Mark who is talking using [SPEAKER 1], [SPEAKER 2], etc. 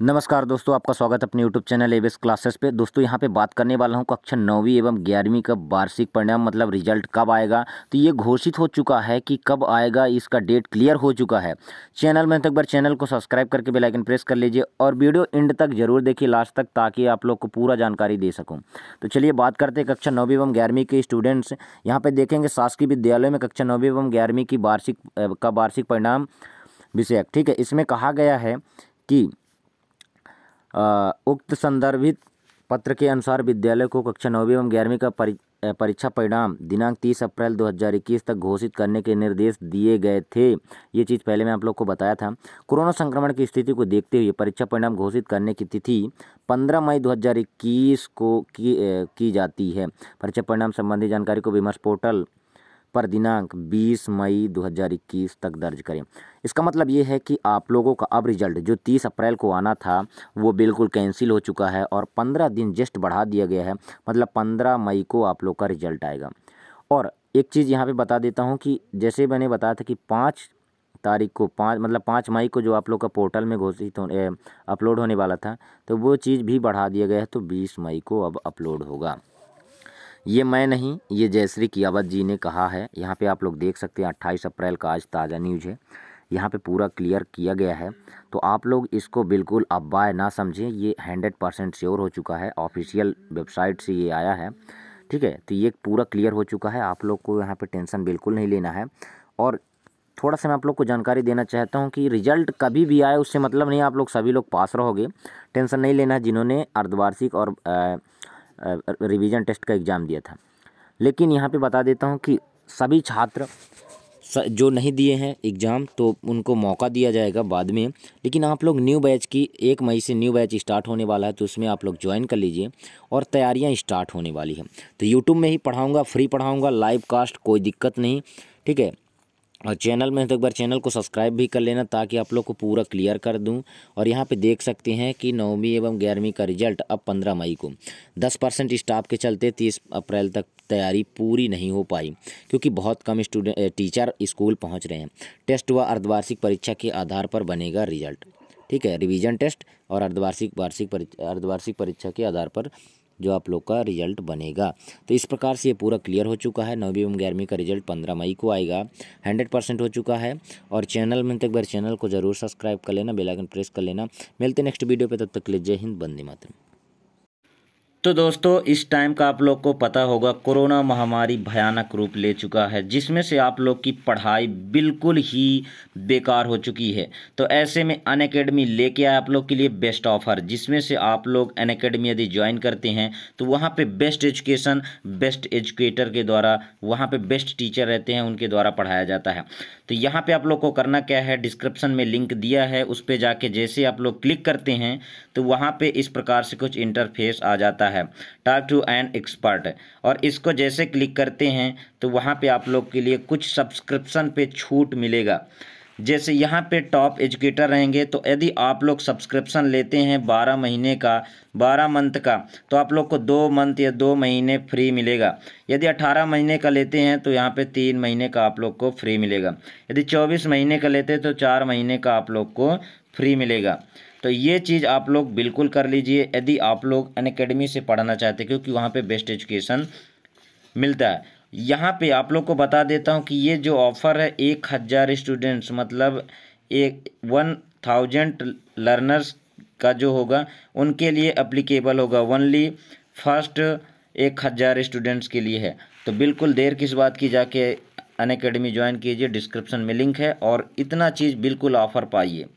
[SPEAKER 1] नमस्कार दोस्तों आपका स्वागत अपने यूट्यूब चैनल एवेस क्लासेस पे दोस्तों यहाँ पे बात करने वाला हूँ कक्षा नौवीं एवं ग्यारहवीं का वार्षिक परिणाम मतलब रिजल्ट कब आएगा तो ये घोषित हो चुका है कि कब आएगा इसका डेट क्लियर हो चुका है चैनल में तक बार चैनल को सब्सक्राइब करके बेलाइकन प्रेस कर लीजिए और वीडियो एंड तक जरूर देखिए लास्ट तक ताकि आप लोग को पूरा जानकारी दे सकूँ तो चलिए बात करते हैं कक्षा नौवीं एवं ग्यारहवीं के स्टूडेंट्स यहाँ पर देखेंगे शासकीय विद्यालय में कक्षा नौवीं एवं ग्यारहवीं की वार्षिक का वार्षिक परिणाम विषयक ठीक है इसमें कहा गया है कि उक्त संदर्भित पत्र के अनुसार विद्यालय को कक्षा नौवीं एवं ग्यारहवीं का परीक्षा परिणाम दिनांक तीस अप्रैल 2021 तक घोषित करने के निर्देश दिए गए थे ये चीज़ पहले मैं आप लोग को बताया था कोरोना संक्रमण की स्थिति को देखते हुए परीक्षा परिणाम घोषित करने की तिथि 15 मई 2021 को की, की जाती है परीक्षा परिणाम संबंधी जानकारी को विमर्श पोर्टल पर दिनांक 20 मई 2021 तक दर्ज करें इसका मतलब ये है कि आप लोगों का अब रिजल्ट जो 30 अप्रैल को आना था वो बिल्कुल कैंसिल हो चुका है और 15 दिन जस्ट बढ़ा दिया गया है मतलब 15 मई को आप लोग का रिजल्ट आएगा और एक चीज़ यहाँ पे बता देता हूँ कि जैसे मैंने बताया था कि पाँच तारीख को पाँच मतलब पाँच मई को जो आप लोग का पोर्टल में घोषित हो अपलोड होने वाला था तो वो चीज़ भी बढ़ा दिया गया है तो बीस मई को अब अपलोड होगा ये मैं नहीं ये जयश्री कियावत जी ने कहा है यहाँ पे आप लोग देख सकते हैं अट्ठाईस अप्रैल का आज ताज़ा न्यूज है यहाँ पे पूरा क्लियर किया गया है तो आप लोग इसको बिल्कुल अफवाह ना समझें ये हंड्रेड परसेंट श्योर हो चुका है ऑफिशियल वेबसाइट से ये आया है ठीक है तो ये पूरा क्लियर हो चुका है आप लोग को यहाँ पर टेंशन बिल्कुल नहीं लेना है और थोड़ा सा मैं आप लोग को जानकारी देना चाहता हूँ कि रिजल्ट कभी भी आए उससे मतलब नहीं आप लोग सभी लोग पास रहोगे टेंशन नहीं लेना जिन्होंने अर्धवार्षिक और आ, रिवीजन टेस्ट का एग्ज़ाम दिया था लेकिन यहाँ पे बता देता हूँ कि सभी छात्र जो नहीं दिए हैं एग्ज़ाम तो उनको मौका दिया जाएगा बाद में लेकिन आप लोग न्यू बैच की एक मई से न्यू बैच स्टार्ट होने वाला है तो उसमें आप लोग ज्वाइन कर लीजिए और तैयारियां स्टार्ट होने वाली हैं तो यूट्यूब में ही पढ़ाऊँगा फ्री पढ़ाऊँगा लाइव कास्ट कोई दिक्कत नहीं ठीक है और चैनल में तो एक बार चैनल को सब्सक्राइब भी कर लेना ताकि आप लोग को पूरा क्लियर कर दूं और यहाँ पे देख सकते हैं कि नौवीं एवं ग्यारहवीं का रिजल्ट अब पंद्रह मई को दस परसेंट स्टाफ के चलते तीस अप्रैल तक तैयारी पूरी नहीं हो पाई क्योंकि बहुत कम स्टूडेंट टीचर स्कूल पहुँच रहे हैं टेस्ट व अर्धवार्षिक परीक्षा के आधार पर बनेगा रिजल्ट ठीक है रिविजन टेस्ट और अर्धवार्षिक वार्षिक परीक्षा अर्धवार्षिक परीक्षा के आधार पर जो आप लोग का रिजल्ट बनेगा तो इस प्रकार से ये पूरा क्लियर हो चुका है नौवीं एवं ग्यारहवीं का रिजल्ट पंद्रह मई को आएगा हंड्रेड परसेंट हो चुका है और चैनल में तक बार चैनल को जरूर सब्सक्राइब कर लेना बेलाइकन प्रेस कर लेना मिलते नेक्स्ट वीडियो पर तब तक के लिए जय हिंद बंदी मात्र तो दोस्तों इस टाइम का आप लोग को पता होगा कोरोना महामारी भयानक रूप ले चुका है जिसमें से आप लोग की पढ़ाई बिल्कुल ही बेकार हो चुकी है तो ऐसे में अन अकेडमी लेके आए आप लोग के लिए बेस्ट ऑफर जिसमें से आप लोग अन अकेडमी यदि ज्वाइन करते हैं तो वहाँ पे बेस्ट एजुकेशन बेस्ट एजुकेटर के द्वारा वहाँ पर बेस्ट टीचर रहते हैं उनके द्वारा पढ़ाया जाता है तो यहाँ पर आप लोग को करना क्या है डिस्क्रिप्सन में लिंक दिया है उस पर जाके जैसे आप लोग क्लिक करते हैं तो वहाँ पर इस प्रकार से कुछ इंटरफेस आ जाता है है टॉक टू एन एक्सपर्ट और इसको जैसे क्लिक करते हैं तो वहाँ पे आप लोग के लिए कुछ सब्सक्रिप्शन पे छूट मिलेगा जैसे यहाँ पे टॉप एजुकेटर रहेंगे तो यदि आप लोग सब्सक्रिप्शन लेते हैं बारह महीने का बारह मंथ का तो आप लोग को दो मंथ या दो महीने फ्री मिलेगा यदि अठारह महीने का लेते हैं तो यहाँ पे तीन महीने का आप लोग को फ्री मिलेगा यदि चौबीस महीने का लेते हैं तो चार महीने का आप लोग को फ्री मिलेगा तो ये चीज़ आप लोग बिल्कुल कर लीजिए यदि आप लोग अन अकेडमी से पढ़ना चाहते क्योंकि वहाँ पर बेस्ट एजुकेशन मिलता है यहाँ पे आप लोग को बता देता हूँ कि ये जो ऑफ़र है एक हज़ार स्टूडेंट्स मतलब एक वन थाउजेंड लर्नर्स का जो होगा उनके लिए अप्लीकेबल होगा ओनली फर्स्ट एक हज़ार स्टूडेंट्स के लिए है तो बिल्कुल देर किस बात की जाके अन अकेडमी ज्वाइन कीजिए डिस्क्रिप्शन में लिंक है और इतना चीज़ बिल्कुल ऑफ़र पाइए